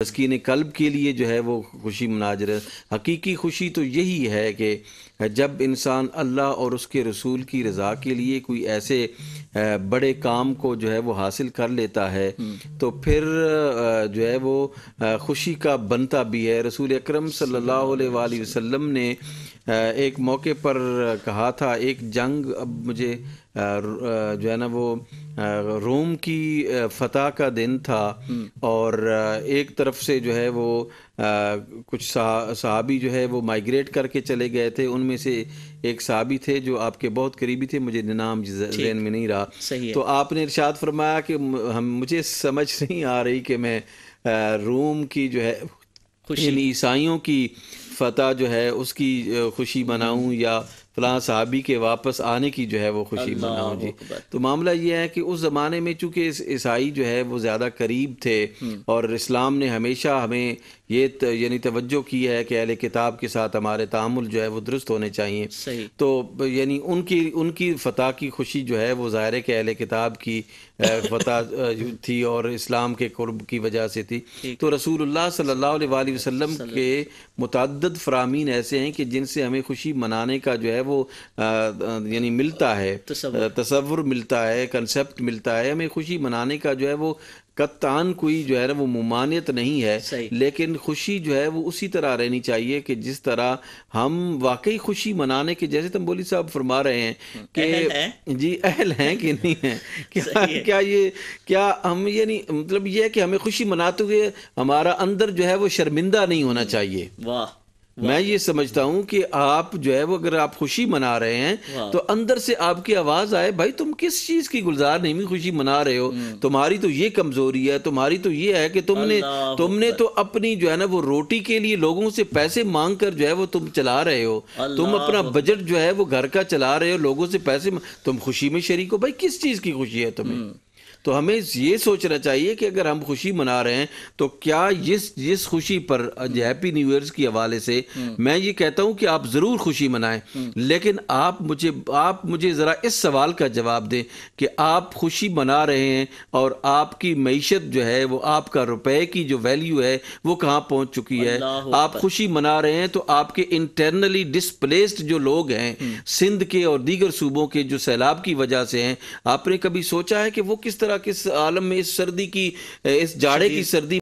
तस्किन कल्ब के लिए जो है वो खुशी मनाजर हकीकी खुशी तो यही है कि जब इंसान अल्लाह और उसके रसूल की रज़ा के लिए कोई ऐसे बड़े काम को जो है वो हासिल कर लेता है हम्म। तो फिर जो है वो खुशी का बनता भी है रसूल अक्रम सम ने एक मौके पर कहा था एक जंग अब मुझे जो है ना वो रोम की फतह का दिन था हम्म। और एक तरफ से जो है वो कुछ साहबी जो है वो माइग्रेट करके चले गए थे उनमें से एक साहबी थे जो आपके बहुत करीबी थे मुझे नाम जहन में नहीं रहा तो आपने इरशाद फरमाया कि हम मुझे समझ नहीं आ रही कि मैं रोम की जो है ईसाइयों की फतह जो है उसकी खुशी मनाऊं हम्म। या फलां सहाबी के वापस आने की जो है वो खुशी मनाओ जी तो मामला ये है कि उस ज़माने में चूँकि ईसाई जो है वो ज़्यादा करीब थे हम्म। और इस्लाम ने हमेशा हमें ये त, यानी तवज्जो की है कि अहल किताब के साथ हमारे तामुल जो है वो दुरुस्त होने चाहिए तो यानी उनकी उनकी फ़तह की खुशी जो है वो ज़ाहिर है कि अहल किताब की फ़तह थी और इस्लाम के कुर्ब की वजह से थी तो रसूलुल्लाह सल्लल्लाहु अलैहि वसल्लम के मुतद फ़रामीन ऐसे हैं कि जिनसे हमें खुशी मनाने का जो है वो यानी मिलता है तस्वुर मिलता है कंसेप्ट मिलता है हमें खुशी मनाने का जो है वो कप्तान कोई जो है ना वो ममानियत नहीं है लेकिन खुशी जो है वो उसी तरह रहनी चाहिए कि जिस तरह हम वाकई खुशी मनाने के जैसे तम्बोली साहब फरमा रहे हैं कि है? जी अहल हैं कि नहीं है क्या है। क्या ये क्या हम ये नहीं मतलब ये है कि हमें खुशी मनाते हुए हमारा अंदर जो है वो शर्मिंदा नहीं होना चाहिए वाह मैं ये समझता हूँ कि आप जो है वो अगर आप खुशी मना रहे हैं तो अंदर से आपकी आवाज आए भाई तुम किस चीज की गुलजार नहीं खुशी मना रहे हो हम्म। तुम्हारी तो ये कमजोरी है तुम्हारी तो ये है कि तुमने तुमने तो अपनी जो है ना वो रोटी के लिए लोगों से पैसे मांग कर जो है वो तुम चला रहे हो तुम अपना बजट जो है वो घर का चला रहे हो लोगों से पैसे तुम खुशी में शरीक हो भाई किस चीज की खुशी है तुम्हें हम्म। तो हमें ये सोचना चाहिए कि अगर हम खुशी मना रहे हैं तो क्या जिस जिस खुशी पर हैप्पी न्यू ईयर के हवाले से हम्म। मैं ये कहता हूँ कि आप ज़रूर खुशी मनाएं हम्म। लेकिन आप मुझे आप मुझे ज़रा इस सवाल का जवाब दें कि आप खुशी मना रहे हैं और आपकी मीशत जो है वो आपका रुपए की जो वैल्यू है वो कहाँ पहुँच चुकी है आप खुशी मना रहे हैं तो आपके इंटरनली डिसप्लेस्ड जो लोग हैं हम्म। सिंध के और दीगर सूबों के जो सैलाब की वजह से हैं आपने कभी सोचा है कि वो किस तरह किस आलम में इस सर्दी की इस जाड़े की सर्दी